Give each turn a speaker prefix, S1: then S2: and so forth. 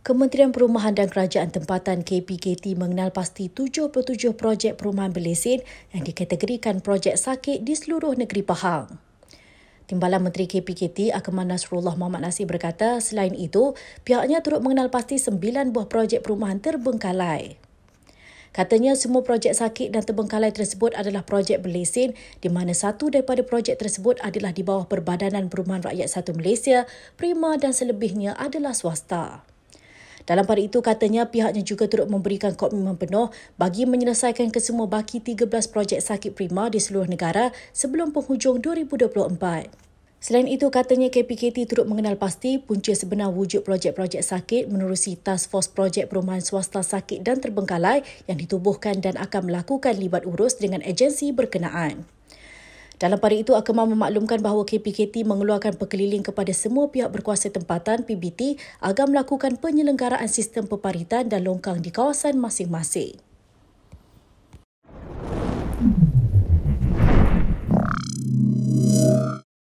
S1: Kementerian Perumahan dan Kerajaan Tempatan KPKT mengenal pasti 77 projek perumahan berlesen yang dikategorikan projek sakit di seluruh negeri Pahang. Timbalan Menteri KPKT Akhman Nasrullah Muhammad Nasir berkata, selain itu, pihaknya turut mengenal pasti 9 buah projek perumahan terbengkalai. Katanya semua projek sakit dan terbengkalai tersebut adalah projek berlesen di mana satu daripada projek tersebut adalah di bawah Perbadanan Perumahan Rakyat Satu Malaysia, Prima dan selebihnya adalah swasta. Dalam pada itu katanya pihaknya juga turut memberikan komitmen penuh bagi menyelesaikan kesemua baki 13 projek sakit prima di seluruh negara sebelum penghujung 2024. Selain itu, katanya KPKT turut mengenal pasti punca sebenar wujud projek-projek sakit menerusi Task Force Projek Perumahan Swasta Sakit dan Terbengkalai yang ditubuhkan dan akan melakukan libat urus dengan agensi berkenaan. Dalam pada itu, Akemar memaklumkan bahawa KPKT mengeluarkan perkeliling kepada semua pihak berkuasa tempatan PBT agar melakukan penyelenggaraan sistem peparitan dan longkang di kawasan masing-masing. Mm-hmm.